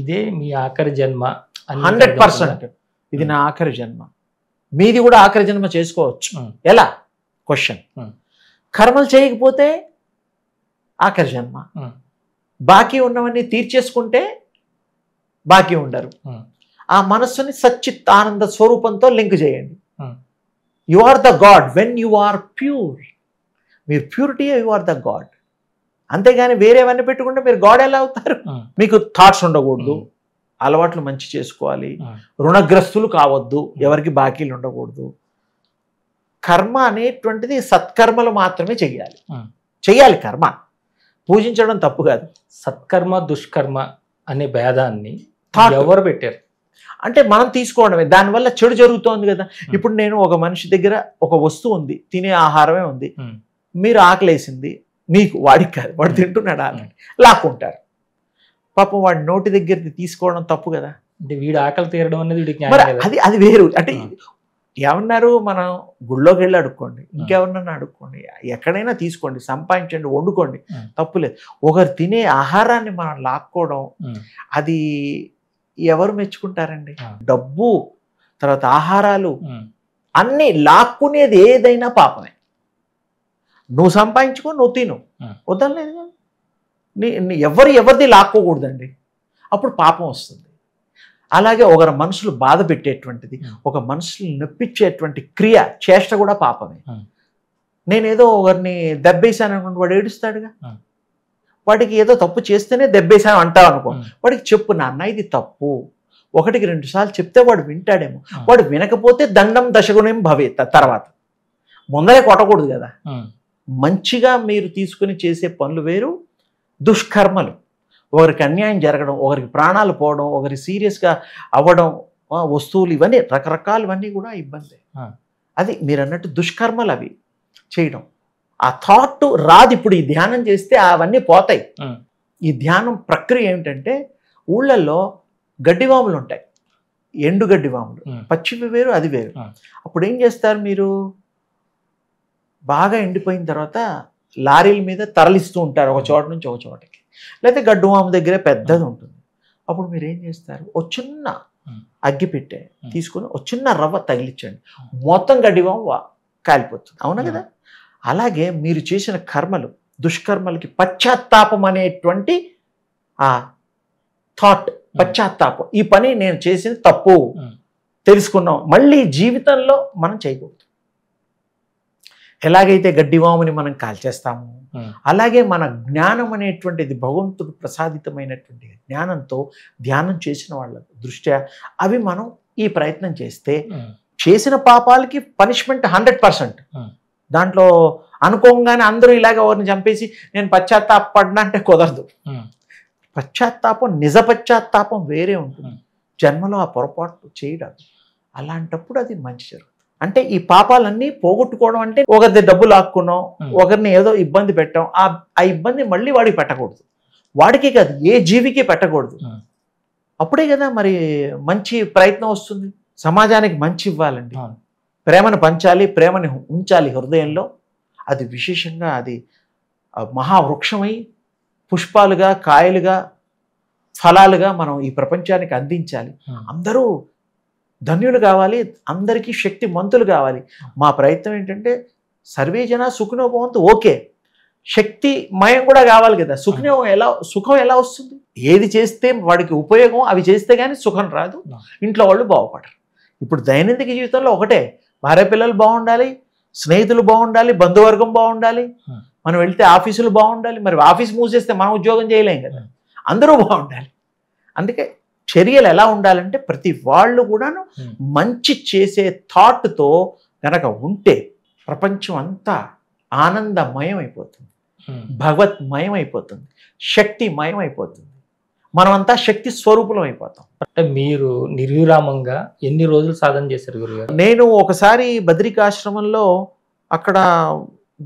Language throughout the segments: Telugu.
ఇదే మీ ఆఖరి జన్మ హండ్రెడ్ పర్సెంట్ ఇది నా ఆఖరి జన్మ మీది కూడా ఆఖరి జన్మ చేసుకోవచ్చు ఎలా క్వశ్చన్ కర్మలు చేయకపోతే ఆఖరి జన్మ బాకీ ఉన్నవన్నీ తీర్చేసుకుంటే బాకీ ఉండరు ఆ మనస్సుని సచ్చిత్ ఆనంద స్వరూపంతో లింక్ చేయండి you are the God when you are pure మీరు purity you are the God అంతేగాని వేరేవన్నీ పెట్టుకుంటే మీరు గాడ్ ఎలా అవుతారు మీకు థాట్స్ ఉండకూడదు అలవాట్లు మంచి చేసుకోవాలి రుణగ్రస్తులు కావద్దు ఎవరికి బాకీలు ఉండకూడదు కర్మ అనేటువంటిది సత్కర్మలు మాత్రమే చెయ్యాలి చెయ్యాలి కర్మ పూజించడం తప్పు కాదు సత్కర్మ దుష్కర్మ అనే భేదాన్ని ఎవరు పెట్టారు అంటే మనం తీసుకోవడమే దానివల్ల చెడు జరుగుతోంది కదా ఇప్పుడు నేను ఒక మనిషి దగ్గర ఒక వస్తువు ఉంది తినే ఆహారమే ఉంది మీరు ఆకలేసింది మీకు వాడికి కాదు వాడు తింటున్నాడు ఆల్రెడీ లాక్కుంటారు పాపం వాడి నోటి దగ్గర తీసుకోవడం తప్పు కదా అంటే వీడు ఆకలి తీరడం అనేది వీడికి అది అది వేరు అంటే ఏమన్నారు మనం గుళ్ళోకి వెళ్ళి అడుక్కోండి ఇంకెవరినన్నా అడుక్కోండి ఎక్కడైనా తీసుకోండి సంపాదించండి వండుకోండి తప్పులేదు ఒకరు తినే ఆహారాన్ని మనం లాక్కోవడం అది ఎవరు మెచ్చుకుంటారండి డబ్బు తర్వాత ఆహారాలు అన్నీ లాక్కునేది ఏదైనా పాపమే నువ్వు సంపాదించుకో నువ్వు తిను వద్దలేదు నీ ఎవరు ఎవరిది లాక్కోకూడదండి అప్పుడు పాపం వస్తుంది అలాగే ఒకరి మనుషులు బాధ పెట్టేటువంటిది ఒక మనుషులు నొప్పించేటువంటి క్రియ చేష్ట కూడా పాపమే నేనేదో ఒకరిని దెబ్బేశాను అనుకుంటే వాడు ఏడుస్తాడుగా వాడికి ఏదో తప్పు చేస్తేనే దెబ్బేశాను అంటావు అనుకో వాడికి చెప్పు నాన్న ఇది తప్పు ఒకటికి రెండు సార్లు చెప్తే వాడు వింటాడేమో వాడు వినకపోతే దండం దశగుణం భవే తర్వాత ముందరే కొట్టకూడదు కదా మంచిగా మీరు తీసుకుని చేసే పనులు వేరు దుష్కర్మలు ఒకరికి అన్యాయం జరగడం ఒకరికి ప్రాణాలు పోవడం ఒకరి సీరియస్గా అవ్వడం వస్తువులు ఇవన్నీ రకరకాలవన్నీ కూడా ఇబ్బంది అది మీరు అన్నట్టు దుష్కర్మలు అవి చేయడం ఆ థాట్ రాదు ఇప్పుడు ఈ ధ్యానం చేస్తే అవన్నీ పోతాయి ఈ ధ్యానం ప్రక్రియ ఏమిటంటే ఊళ్ళల్లో గడ్డివాములు ఉంటాయి ఎండు గడ్డివాములు పచ్చివి వేరు అది వేరు అప్పుడు ఏం చేస్తారు మీరు బాగా ఎండిపోయిన తర్వాత లారీల మీద తరలిస్తూ ఉంటారు ఒక చోట నుంచి ఒక చోటకి లేకపోతే గడ్డువాము దగ్గర పెద్దది ఉంటుంది అప్పుడు మీరు ఏం చేస్తారు ఒక చిన్న పెట్టే తీసుకుని ఒక చిన్న రవ్వ తగిలించండి మొత్తం గడ్డివాము కాలిపోతుంది అవునా కదా అలాగే మీరు చేసిన కర్మలు దుష్కర్మలకి పశ్చాత్తాపం అనేటువంటి ఆ థాట్ పశ్చాత్తాపం ఈ పని నేను చేసిన తప్పు తెలుసుకున్నాం మళ్ళీ జీవితంలో మనం చేయకూడదు ఎలాగైతే గడ్డివాముని మనం కాల్చేస్తాము అలాగే మన జ్ఞానం అనేటువంటిది భగవంతుడు ప్రసాదితమైనటువంటి జ్ఞానంతో ధ్యానం చేసిన వాళ్ళ దృష్ట్యా అవి మనం ఈ ప్రయత్నం చేస్తే చేసిన పాపాలకి పనిష్మెంట్ హండ్రెడ్ పర్సెంట్ దాంట్లో అనుకోగానే అందరూ ఇలాగ ఎవరిని చంపేసి నేను పడినా అంటే కుదరదు పశ్చాత్తాపం నిజ పశ్చాత్తాపం వేరే ఉంటుంది జన్మలో ఆ పొరపాటు చేయడం అలాంటప్పుడు అది మంచి జరుగుతుంది అంటే ఈ పాపాలన్నీ పోగొట్టుకోవడం అంటే ఒకరిది డబ్బు ఆక్కున్నాం ఒకరిని ఏదో ఇబ్బంది పెట్టాం ఆ ఆ ఇబ్బంది మళ్ళీ వాడికి పెట్టకూడదు వాడికి కాదు ఏ జీవికి పెట్టకూడదు అప్పుడే కదా మరి మంచి ప్రయత్నం వస్తుంది సమాజానికి మంచి ఇవ్వాలండి ప్రేమను పంచాలి ప్రేమని ఉంచాలి హృదయంలో అది విశేషంగా అది మహావృక్షమై పుష్పాలుగా కాయలుగా ఫలాలుగా మనం ఈ ప్రపంచానికి అందించాలి అందరూ ధన్యులు కావాలి అందరికీ శక్తి మంతులు కావాలి మా ప్రయత్నం ఏంటంటే సర్వే జన సుఖినోభవంతు ఓకే శక్తి మయం కూడా కావాలి కదా సుఖినోభం ఎలా సుఖం ఎలా వస్తుంది ఏది చేస్తే వాడికి ఉపయోగం అవి చేస్తే కానీ సుఖం రాదు ఇంట్లో వాళ్ళు బాగుపడరు ఇప్పుడు దైనందిక జీవితంలో ఒకటే భార్య పిల్లలు బాగుండాలి స్నేహితులు బాగుండాలి బంధువర్గం బాగుండాలి మనం వెళ్తే ఆఫీసులు బాగుండాలి మరి ఆఫీస్ మూసేస్తే మనం ఉద్యోగం చేయలేం కదా అందరూ బాగుండాలి అందుకే చర్యలు ఎలా ఉండాలంటే ప్రతి వాళ్ళు కూడాను మంచి చేసే థాట్తో గనక ఉంటే ప్రపంచం అంతా ఆనందమయం అయిపోతుంది భగవత్మయం అయిపోతుంది శక్తిమయం అయిపోతుంది మనమంతా శక్తి స్వరూపులం అయిపోతాం అంటే మీరు నిర్విరామంగా ఎన్ని రోజులు సాధన చేశారు గురు నేను ఒకసారి బద్రికాశ్రమంలో అక్కడ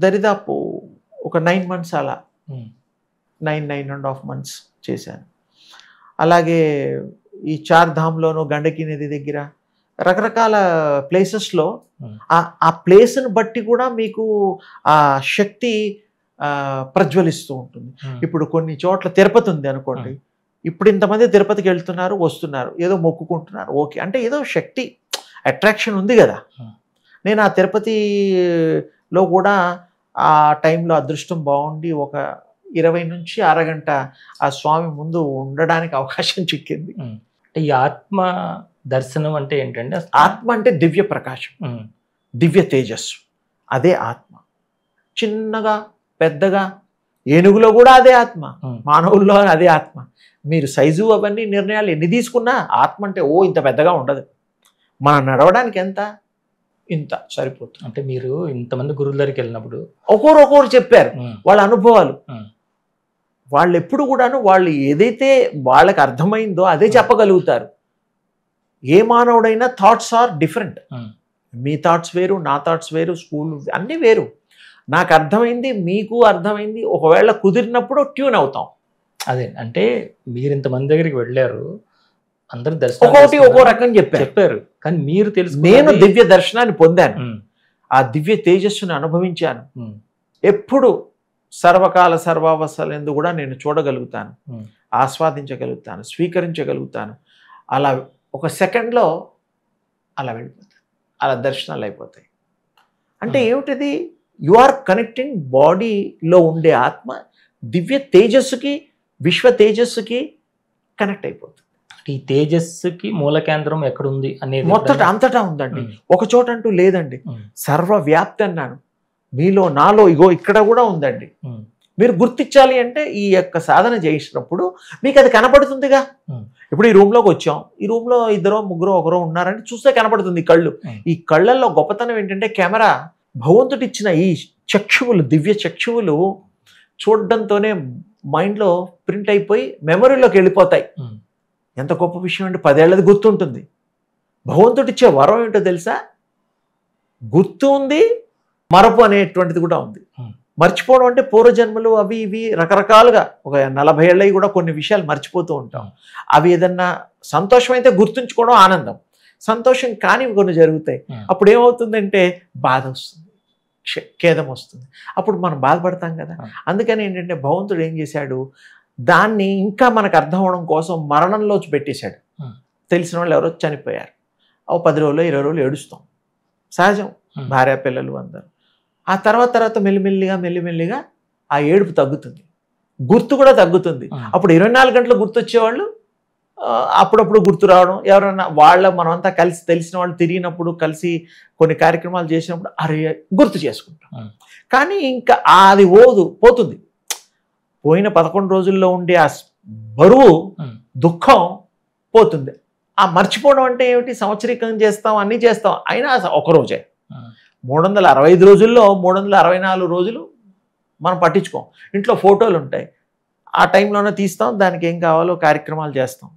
దరిదాపు ఒక నైన్ మంత్స్ అలా nine nine and half months చేశాను అలాగే ఈ చార్ధామ్లోను గండకి నది దగ్గర రకరకాల ప్లేసెస్లో hmm. ఆ ప్లేస్ని బట్టి కూడా మీకు ఆ శక్తి ప్రజ్వలిస్తూ ఉంటుంది hmm. ఇప్పుడు కొన్ని చోట్ల తిరుపతి ఉంది అనుకోండి hmm. ఇప్పుడు ఇంతమంది తిరుపతికి వెళ్తున్నారు వస్తున్నారు ఏదో మొక్కుకుంటున్నారు ఓకే అంటే ఏదో శక్తి అట్రాక్షన్ ఉంది కదా నేను ఆ తిరుపతిలో కూడా ఆ టైంలో అదృష్టం బాగుండి ఒక ఇరవై నుంచి అరగంట ఆ స్వామి ముందు ఉండడానికి అవకాశం చిక్కింది ఈ ఆత్మ దర్శనం అంటే ఏంటంటే ఆత్మ అంటే దివ్య ప్రకాశం దివ్య తేజస్సు అదే ఆత్మ చిన్నగా పెద్దగా ఏనుగులో కూడా అదే ఆత్మ మానవుల్లో అదే ఆత్మ మీరు సైజు అవన్నీ నిర్ణయాలు ఎన్ని తీసుకున్నా ఆత్మ అంటే ఓ ఇంత పెద్దగా ఉండదు మనం నడవడానికి ఎంత ఇంత సరిపోతుంది అంటే మీరు ఇంతమంది గురువుల దగ్గరికి వెళ్ళినప్పుడు ఒకరు ఒకరు చెప్పారు వాళ్ళ అనుభవాలు వాళ్ళు ఎప్పుడు కూడాను వాళ్ళు ఏదైతే వాళ్ళకి అర్థమైందో అదే hmm. చెప్పగలుగుతారు ఏ మానవుడైనా థాట్స్ ఆర్ డిఫరెంట్ మీ థాట్స్ వేరు నా థాట్స్ వేరు స్కూల్ అన్నీ వేరు నాకు అర్థమైంది మీకు అర్థమైంది ఒకవేళ కుదిరినప్పుడు ట్యూన్ అవుతాం అదే అంటే మీరు ఇంతమంది దగ్గరికి వెళ్ళారు అందరు దర్శనం ఒక్కొక్కటి ఒక్కో రకం చెప్పారు చెప్పారు కానీ మీరు తెలుసు నేను దివ్య దర్శనాన్ని పొందాను hmm. ఆ దివ్య తేజస్సును అనుభవించాను hmm. ఎప్పుడు సర్వకాల సర్వావస్థలందు కూడా నేను చూడగలుగుతాను hmm. ఆస్వాదించగలుగుతాను స్వీకరించగలుగుతాను అలా ఒక సెకండ్లో అలా వెళ్ళిపోతాను అలా దర్శనాలు అయిపోతాయి అంటే hmm. ఏమిటిది యు ఆర్ కనెక్టింగ్ బాడీలో ఉండే ఆత్మ దివ్య తేజస్సుకి విశ్వ తేజస్సుకి కనెక్ట్ అయిపోతుంది ఈ తేజస్సుకి మూల కేంద్రం ఎక్కడుంది అనేది మొత్తం అంతటా ఉందండి hmm. ఒక చోట అంటూ లేదండి సర్వవ్యాప్తి అన్నాను మీలో నాలో ఇగో ఇక్కడ కూడా ఉందండి మీరు గుర్తించాలి అంటే ఈ యొక్క సాధన చేసినప్పుడు మీకు అది కనపడుతుందిగా ఇప్పుడు ఈ రూమ్లోకి వచ్చాం ఈ రూమ్లో ఇద్దరో ముగ్గురు ఒకరో ఉన్నారని చూస్తే కనపడుతుంది కళ్ళు ఈ కళ్ళల్లో గొప్పతనం ఏంటంటే కెమెరా భగవంతుడిచ్చిన ఈ చక్షువులు దివ్య చక్షువులు చూడడంతోనే మైండ్లో ప్రింట్ అయిపోయి మెమరీలోకి వెళ్ళిపోతాయి ఎంత గొప్ప విషయం అంటే పదేళ్ళది గుర్తుంటుంది భగవంతుడిచ్చే వరం ఏంటో తెలుసా గుర్తు ఉంది మరపు అనేటువంటిది కూడా ఉంది మర్చిపోవడం అంటే పూర్వజన్మలు అవి ఇవి రకరకాలుగా ఒక నలభై ఏళ్ళవి కూడా కొన్ని విషయాలు మర్చిపోతూ ఉంటాం అవి ఏదన్నా సంతోషం అయితే గుర్తుంచుకోవడం ఆనందం సంతోషం కానివి కొన్ని జరుగుతాయి అప్పుడు ఏమవుతుందంటే బాధ వస్తుంది ఖేదం వస్తుంది అప్పుడు మనం బాధపడతాం కదా అందుకని ఏంటంటే భగవంతుడు ఏం చేశాడు దాన్ని ఇంకా మనకు అర్థం అవడం కోసం మరణంలో పెట్టేశాడు తెలిసిన వాళ్ళు ఎవరో చనిపోయారు ఓ పది రోజులు ఇరవై రోజులు ఏడుస్తాం సహజం భార్య పిల్లలు అందరూ ఆ తర్వాత తర్వాత మెల్లిమెల్లిగా మెల్లిమెల్లిగా ఆ ఏడుపు తగ్గుతుంది గుర్తు కూడా తగ్గుతుంది అప్పుడు ఇరవై నాలుగు గంటలు గుర్తొచ్చేవాళ్ళు అప్పుడప్పుడు గుర్తు రావడం ఎవరైనా వాళ్ళ మనమంతా కలిసి తెలిసిన వాళ్ళు తిరిగినప్పుడు కలిసి కొన్ని కార్యక్రమాలు చేసినప్పుడు అరే గుర్తు చేసుకుంటాం కానీ ఇంకా అది ఓదు పోతుంది పోయిన పదకొండు రోజుల్లో ఉండే ఆ బరువు దుఃఖం పోతుంది ఆ మర్చిపోవడం అంటే ఏమిటి సంవత్సరీకం చేస్తాం అన్నీ చేస్తాం అయినా ఒకరోజే మూడు వందల అరవై ఐదు రోజుల్లో మూడు వందల అరవై నాలుగు రోజులు మనం పట్టించుకోం ఇంట్లో ఫోటోలు ఉంటాయి ఆ టైంలోనే తీస్తాం దానికి ఏం కావాలో కార్యక్రమాలు చేస్తాం